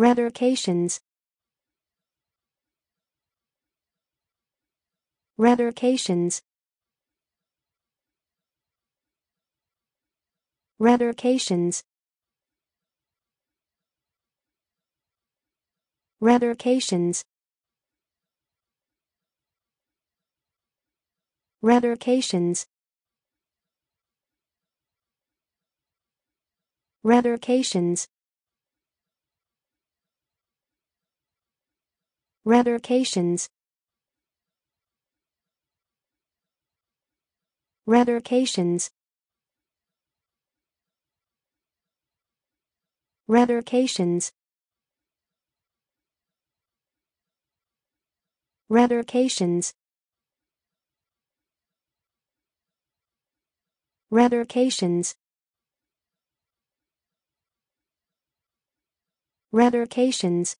Revocations Revocations Revocations Revocations Revocations Revocations Revocations Revocations Revocations Revocations Revocations Revocations